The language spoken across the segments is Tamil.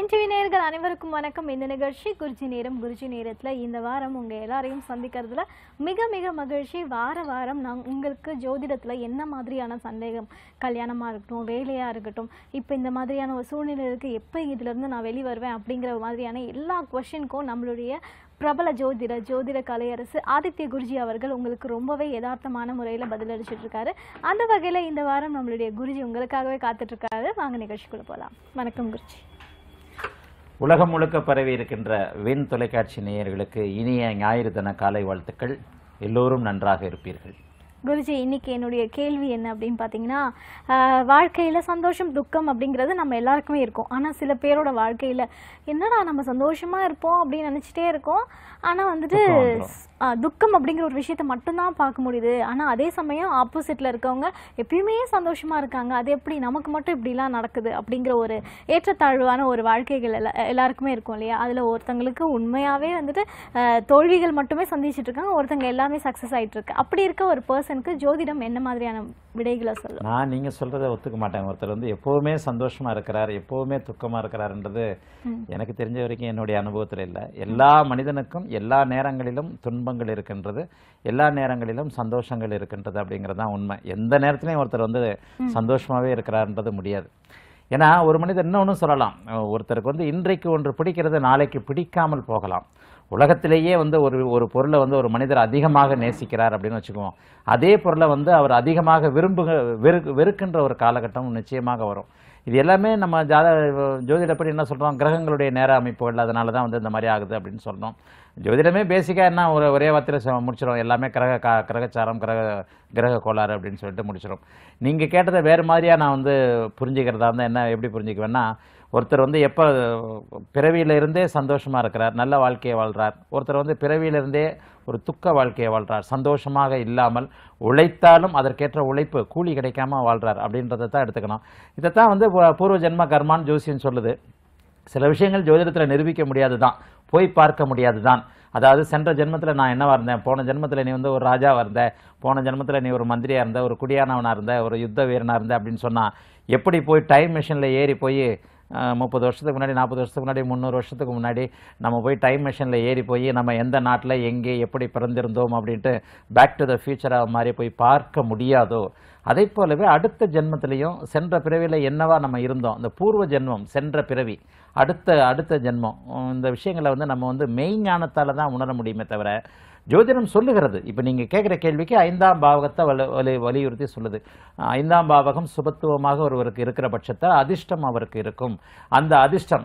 வின்டிவி நேர்கள் அனைவருக்கும் வணக்கம் இந்த நிகழ்ச்சி குருஜி நேரம் குருஜி நேரத்தில் இந்த வாரம் உங்கள் எல்லாரையும் சந்திக்கிறதுல மிக மிக மகிழ்ச்சி வார வாரம் நான் உங்களுக்கு ஜோதிடத்தில் என்ன மாதிரியான சந்தேகம் கல்யாணமாக இருக்கட்டும் வேலையாக இருக்கட்டும் இப்போ இந்த மாதிரியான ஒரு சூழ்நிலை இருக்குது எப்போ இதிலேருந்து நான் வெளி வருவேன் அப்படிங்கிற மாதிரியான எல்லா கொஷினுக்கும் நம்மளுடைய பிரபல ஜோதிட ஜோதிட கலையரசு ஆதித்ய குருஜி அவர்கள் உங்களுக்கு ரொம்பவே யதார்த்தமான முறையில் பதிலளிச்சுட்டு அந்த வகையில் இந்த வாரம் நம்மளுடைய குருஜி உங்களுக்காகவே காத்துட்ருக்காரு வாங்க நிகழ்ச்சிக்குள்ளே போகலாம் வணக்கம் குருஜி உலகம் முழுக்க பரவி இருக்கின்ற வின் தொலைக்காட்சி நேயர்களுக்கு இனிய ஞாயிறு தின காலை வாழ்த்துக்கள் எல்லோரும் நன்றாக இருப்பீர்கள் குருஜி இன்னைக்கு என்னுடைய கேள்வி என்ன அப்படின்னு பார்த்தீங்கன்னா வாழ்க்கையில் சந்தோஷம் துக்கம் அப்படிங்கிறது நம்ம எல்லாருக்குமே இருக்கும் ஆனால் சில பேரோட வாழ்க்கையில் என்னடா நம்ம சந்தோஷமாக இருப்போம் அப்படின்னு நினச்சிட்டே இருக்கோம் ஆனால் வந்துட்டு துக்கம் அப்படிங்கிற ஒரு விஷயத்த மட்டும்தான் பார்க்க முடியுது ஆனால் அதே சமயம் ஆப்போசிட்டில் இருக்கவங்க எப்பயுமே சந்தோஷமாக இருக்காங்க அது எப்படி நமக்கு மட்டும் இப்படிலாம் நடக்குது அப்படிங்கிற ஒரு ஏற்றத்தாழ்வான ஒரு வாழ்க்கைகள் எல்லா எல்லாருக்குமே இருக்கும் இல்லையா அதில் ஒருத்தங்களுக்கு உண்மையாகவே வந்துட்டு தோல்விகள் மட்டுமே சந்திச்சுட்டு இருக்காங்க ஒருத்தங்க எல்லாமே சக்ஸஸ் ஆகிட்டு இருக்கு அப்படி இருக்க ஒரு பர்சனுக்கு ஜோதிடம் என்ன மாதிரியான விடைகளை சொல்லும் நான் நீங்கள் சொல்கிறத ஒத்துக்க மாட்டேன் ஒருத்தர் வந்து எப்போவுமே சந்தோஷமாக இருக்கிறார் எப்போவுமே துக்கமாக இருக்கிறாருன்றது எனக்கு தெரிஞ்ச வரைக்கும் என்னுடைய அனுபவத்தில் இல்லை எல்லா மனிதனுக்கும் எல்லா நேரங்களிலும் துன்பம் துன்பங்கள் இருக்கின்றது எல்லா நேரங்களிலும் சந்தோஷங்கள் இருக்கின்றது அப்படிங்கிறது தான் உண்மை எந்த நேரத்துலையும் ஒருத்தர் வந்து சந்தோஷமாகவே இருக்கிறார்ன்றது முடியாது ஏன்னா ஒரு மனிதர் இன்னொன்று சொல்லலாம் ஒருத்தருக்கு வந்து இன்றைக்கு ஒன்று பிடிக்கிறது நாளைக்கு பிடிக்காமல் போகலாம் உலகத்திலேயே வந்து ஒரு ஒரு பொருளை வந்து ஒரு மனிதர் அதிகமாக நேசிக்கிறார் அப்படின்னு வச்சுக்குவோம் அதே பொருளை வந்து அவர் அதிகமாக விரும்புக வெறு வெறுக்கின்ற ஒரு காலகட்டம் நிச்சயமாக வரும் இது எல்லாமே நம்ம ஜாத ஜோதிடப்படி என்ன சொல்கிறோம் கிரகங்களுடைய நேர அமைப்புகள் அதனால தான் வந்து இந்த மாதிரி ஆகுது அப்படின்னு சொல்கிறோம் ஜோதிடமே பேசிக்காக என்ன ஒரு ஒரே வார்த்தையில் முடிச்சிடும் எல்லாமே கிரக கா கிரகச்சாரம் கிரக கிரக கோளாறு அப்படின்னு சொல்லிட்டு முடிச்சிடும் நீங்கள் கேட்டதை வேறு மாதிரியாக நான் வந்து புரிஞ்சுக்கிறதா இருந்தால் என்ன எப்படி புரிஞ்சுக்குவேன்னா ஒருத்தர் வந்து எப்போ பிறவியிலிருந்தே சந்தோஷமாக இருக்கிறார் நல்ல வாழ்க்கையை வாழ்கிறார் ஒருத்தர் வந்து பிறவியிலிருந்தே ஒரு துக்க வாழ்க்கையை வாழ்கிறார் சந்தோஷமாக இல்லாமல் உழைத்தாலும் அதற்கேற்ற உழைப்பு கூலி கிடைக்காம வாழ்கிறார் அப்படின்றத தான் எடுத்துக்கணும் இதை தான் வந்து பூர்வ ஜென்ம கர்மான் ஜோசியன் சொல்லுது சில விஷயங்கள் ஜோதிடத்தில் நிரூபிக்க முடியாது தான் போய் பார்க்க முடியாது தான் அதாவது சென்ற ஜென்மத்தில் நான் என்னவாக இருந்தேன் போன ஜென்மத்தில் நீ வந்து ஒரு ராஜாவாக இருந்த போன ஜென்மத்தில் நீ ஒரு மந்திரியாக இருந்த ஒரு குடியானவனாக இருந்த ஒரு யுத்த வீரனாக இருந்த அப்படின்னு சொன்னால் எப்படி போய் டைம் மிஷினில் ஏறி போய் முப்பது வருஷத்துக்கு முன்னாடி நாற்பது வருஷத்துக்கு முன்னாடி முந்நூறு வருஷத்துக்கு முன்னாடி நம்ம போய் டைம் மிஷினில் ஏறி போய் நம்ம எந்த நாட்டில் எங்கே எப்படி பிறந்திருந்தோம் அப்படின்ட்டு பேக் டு த ஃபியூச்சராக மாதிரி போய் பார்க்க முடியாதோ அதே போலவே அடுத்த ஜென்மத்திலையும் சென்ற பிறவியில் என்னவா நம்ம இருந்தோம் இந்த பூர்வ ஜென்மம் சென்ற பிறவி அடுத்த அடுத்த ஜென்மம் இந்த விஷயங்களை வந்து நம்ம வந்து மெய்ஞானத்தால் தான் உணர முடியுமே தவிர ஜோதிடம் சொல்லுகிறது இப்போ நீங்கள் கேட்குற கேள்விக்கு ஐந்தாம் பாவகத்தை வலி வலி வலியுறுத்தி சொல்லுது ஐந்தாம் பாவகம் சுபத்துவமாக ஒருவருக்கு இருக்கிற பட்சத்தை அதிர்ஷ்டம் அவருக்கு இருக்கும் அந்த அதிர்ஷ்டம்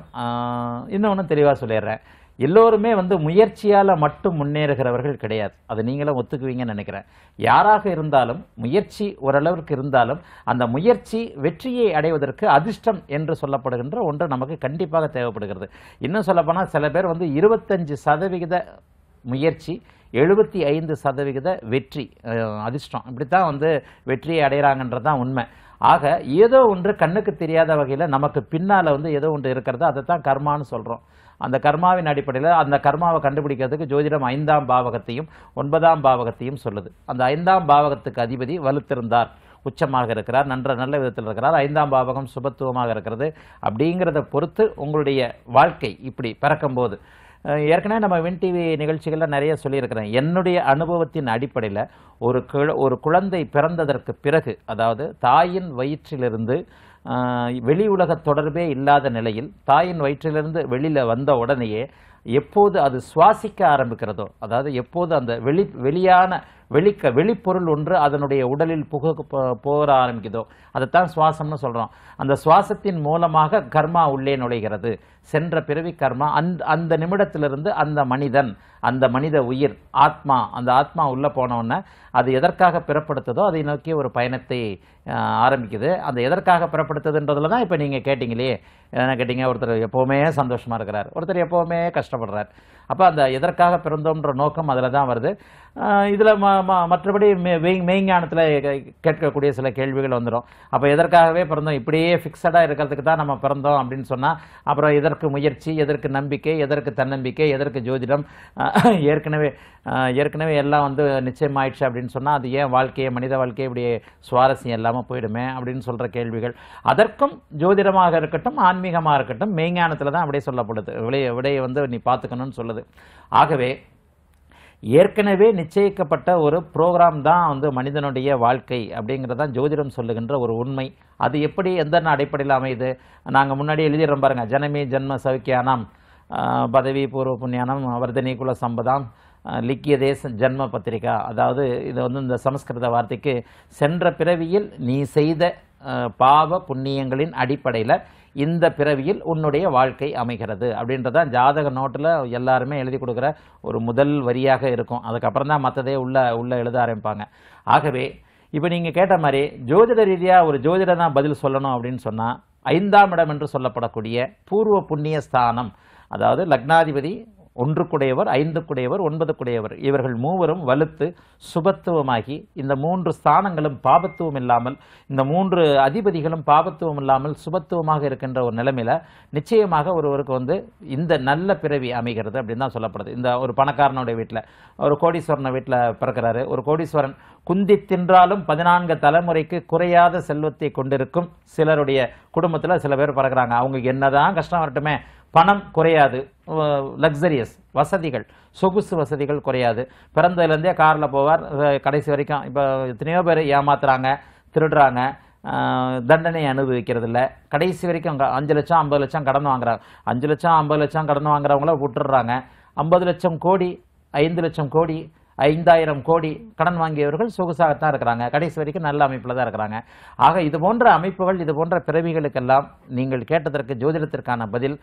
இன்னொன்று தெளிவாக சொல்லிடுறேன் எல்லோருமே வந்து முயற்சியால் மட்டும் முன்னேறுகிறவர்கள் கிடையாது அது நீங்களும் ஒத்துக்குவீங்கன்னு நினைக்கிறேன் யாராக இருந்தாலும் முயற்சி ஓரளவிற்கு இருந்தாலும் அந்த முயற்சி வெற்றியை அடைவதற்கு அதிர்ஷ்டம் என்று சொல்லப்படுகின்ற ஒன்று நமக்கு கண்டிப்பாக தேவைப்படுகிறது இன்னும் சொல்லப்போனால் சில பேர் வந்து இருபத்தஞ்சு சதவிகித முயற்சி எழுபத்தி ஐந்து சதவிகித வெற்றி அதிர்ஷ்டம் இப்படி தான் வந்து வெற்றியை அடைகிறாங்கன்றது தான் உண்மை ஆக ஏதோ ஒன்று கண்ணுக்கு தெரியாத வகையில் நமக்கு பின்னால் வந்து ஏதோ ஒன்று இருக்கிறது அதை தான் கர்மான்னு சொல்கிறோம் அந்த கர்மாவின் அடிப்படையில் அந்த கர்மாவை கண்டுபிடிக்கிறதுக்கு ஜோதிடம் ஐந்தாம் பாவகத்தையும் ஒன்பதாம் பாவகத்தையும் சொல்லுது அந்த ஐந்தாம் பாவகத்துக்கு அதிபதி வலுத்திருந்தார் உச்சமாக இருக்கிறார் நன்ற நல்ல விதத்தில் இருக்கிறார் ஐந்தாம் பாவகம் சுபத்துவமாக இருக்கிறது அப்படிங்கிறத பொறுத்து உங்களுடைய வாழ்க்கை இப்படி பிறக்கும்போது ஏற்கனவே நம்ம வின் டிவி நிகழ்ச்சிகளில் நிறைய சொல்லியிருக்கிறேன் என்னுடைய அனுபவத்தின் அடிப்படையில் ஒரு ஒரு குழந்தை பிறந்ததற்கு பிறகு அதாவது தாயின் வயிற்றிலிருந்து வெளி உலக தொடர்பே இல்லாத நிலையில் தாயின் வயிற்றிலிருந்து வெளியில் வந்த உடனேயே எப்போது அது சுவாசிக்க ஆரம்பிக்கிறதோ அதாவது எப்போது அந்த வெளி வெளியான வெளிக்க வெளிப்பொருள் ஒன்று அதனுடைய உடலில் புக போகிற ஆரம்பிக்குதோ அதைத்தான் சுவாசம்னு சொல்கிறோம் அந்த சுவாசத்தின் மூலமாக கர்மா உள்ளே நுழைகிறது சென்ற பிறவி கர்மா அந் அந்த நிமிடத்திலிருந்து அந்த மனிதன் அந்த மனித உயிர் ஆத்மா அந்த ஆத்மா உள்ளே போனவுடனே அது எதற்காக பிறப்படுத்துதோ அதை நோக்கி ஒரு பயணத்தை ஆரம்பிக்குது அந்த எதற்காக பிறப்படுத்துதுன்றதுல தான் இப்போ நீங்கள் கேட்டிங்களே என்ன கேட்டிங்க ஒருத்தர் எப்போவுமே சந்தோஷமாக இருக்கிறார் ஒருத்தர் எப்போவுமே கஷ்டப்படுறார் அப்போ அந்த எதற்காக பிறந்தோன்ற நோக்கம் அதில் தான் வருது இதில் ம ம மற்றபடி மெய் மெய்ஞானத்தில் கேட்கக்கூடிய சில கேள்விகள் வந்துடும் அப்போ எதற்காகவே பிறந்தோம் இப்படியே ஃபிக்ஸடாக இருக்கிறதுக்கு தான் நம்ம பிறந்தோம் அப்படின்னு சொன்னால் அப்புறம் எதற்கு முயற்சி எதற்கு நம்பிக்கை எதற்கு தன்னம்பிக்கை எதற்கு ஜோதிடம் ஏற்கனவே ஏற்கனவே எல்லாம் வந்து நிச்சயமாயிடுச்சு அப்படின்னு சொன்னால் அது ஏன் வாழ்க்கையை மனித வாழ்க்கையை இப்படி சுவாரஸ்யம் இல்லாமல் போயிடுமே அப்படின்னு சொல்கிற கேள்விகள் அதற்கும் ஜோதிடமாக இருக்கட்டும் ஆன்மீகமாக இருக்கட்டும் மெய்ஞானத்தில் தான் அப்படியே சொல்லப்படுது விடைய விடையை வந்து நீ பார்த்துக்கணும்னு சொல்லுது ஆகவே ஏற்கனவே நிச்சயிக்கப்பட்ட ஒரு ப்ரோக்ராம் தான் வந்து மனிதனுடைய வாழ்க்கை அப்படிங்கிறதான் ஜோதிடம் சொல்லுகின்ற ஒரு உண்மை அது எப்படி எந்த அடிப்படையில் அமையுது நாங்கள் முன்னாடி எழுதிடுறோம் பாருங்கள் ஜனமே ஜென்ம சவுக்கியானம் பதவி பூர்வ புண்ணியானம் வர்தனி குல சம்பதம் லிக்கிய தேச ஜென்ம பத்திரிகா அதாவது இது வந்து இந்த சமஸ்கிருத வார்த்தைக்கு சென்ற பிறவியில் நீ செய்த பாவ புண்ணியங்களின் அடிப்படையில் இந்த பிறவியில் உன்னுடைய வாழ்க்கை அமைகிறது அப்படின்றதான் ஜாதக நோட்டில் எல்லாருமே எழுதி கொடுக்குற ஒரு முதல் வரியாக இருக்கும் அதுக்கப்புறம் தான் மற்றதே உள்ள உள்ளே எழுத ஆரம்பிப்பாங்க ஆகவே இப்போ நீங்கள் கேட்ட மாதிரி ஜோதிட ரீதியாக ஒரு ஜோதிட தான் பதில் சொல்லணும் அப்படின்னு சொன்னால் ஐந்தாம் இடம் என்று சொல்லப்படக்கூடிய பூர்வ புண்ணிய ஸ்தானம் அதாவது லக்னாதிபதி ஒன்றுக்குடையவர் ஐந்துக்குடையவர் ஒன்பதுக்குடையவர் இவர்கள் மூவரும் வலுத்து சுபத்துவமாகி இந்த மூன்று ஸ்தானங்களும் பாபத்துவம் இல்லாமல் இந்த மூன்று அதிபதிகளும் பாபத்துவம் இல்லாமல் சுபத்துவமாக இருக்கின்ற ஒரு நிலைமையில் நிச்சயமாக ஒருவருக்கு வந்து இந்த நல்ல பிறவி அமைகிறது அப்படின்னு தான் சொல்லப்படுது இந்த ஒரு பணக்காரனுடைய வீட்டில் ஒரு கோடீஸ்வரனை வீட்டில் பிறக்கிறாரு ஒரு கோடீஸ்வரன் குந்தி தின்றாலும் பதினான்கு தலைமுறைக்கு குறையாத செல்வத்தை கொண்டிருக்கும் சிலருடைய குடும்பத்தில் சில பேர் பிறக்கிறாங்க அவங்க என்னதான் கஷ்டம் வரட்டுமே பணம் குறையாது லக்ஸரியஸ் வசதிகள் சொகுசு வசதிகள் குறையாது பிறந்ததுலேருந்தே காரில் போவார் கடைசி வரைக்கும் இப்போ எத்தனையோ பேர் ஏமாத்துறாங்க திருடுறாங்க தண்டனை அனுபவிக்கிறது இல்லை கடைசி வரைக்கும் அஞ்சு லட்சம் ஐம்பது லட்சம் கடன் வாங்குறாங்க அஞ்சு லட்சம் ஐம்பது லட்சம் கடன் வாங்குறவங்கள விட்டுடுறாங்க ஐம்பது லட்சம் கோடி ஐந்து லட்சம் கோடி ஐந்தாயிரம் கோடி கடன் வாங்கியவர்கள் சொகுசாகத்தான் இருக்கிறாங்க கடைசி வரைக்கும் நல்ல அமைப்பில் தான் இருக்கிறாங்க ஆக இது போன்ற அமைப்புகள் இது போன்ற பிறவிகளுக்கெல்லாம் நீங்கள் கேட்டதற்கு ஜோதிடத்திற்கான பதில்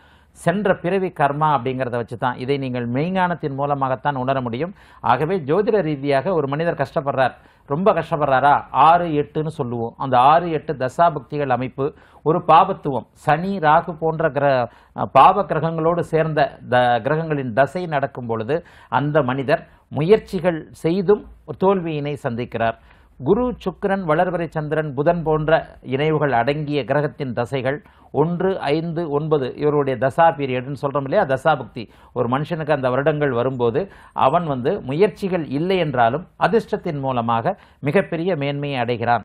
சென்ற பிறவி கர்மா அப்படிங்கிறத வச்சு தான் இதை நீங்கள் மெய்ஞானத்தின் மூலமாகத்தான் உணர முடியும் ஆகவே ஜோதிட ரீதியாக ஒரு மனிதர் கஷ்டப்படுறார் ரொம்ப கஷ்டப்படுறாரா ஆறு எட்டுன்னு சொல்லுவோம் அந்த ஆறு எட்டு தசாபக்திகள் அமைப்பு ஒரு பாபத்துவம் சனி ராகு போன்ற கிர பாப கிரகங்களோடு சேர்ந்த த கிரகங்களின் தசை நடக்கும் பொழுது அந்த மனிதர் முயற்சிகள் செய்தும் தோல்வியினை சந்திக்கிறார் குரு சுக்கிரன் வளர்வரை சந்திரன் புதன் போன்ற இணைவுகள் அடங்கிய கிரகத்தின் தசைகள் ஒன்று ஐந்து ஒன்பது இவருடைய தசா பீரியட்னு சொல்கிறோம் இல்லையா தசாபக்தி ஒரு மனுஷனுக்கு அந்த வருடங்கள் வரும்போது அவன் வந்து முயற்சிகள் இல்லை என்றாலும் அதிர்ஷ்டத்தின் மூலமாக மிகப்பெரிய மேன்மையை அடைகிறான்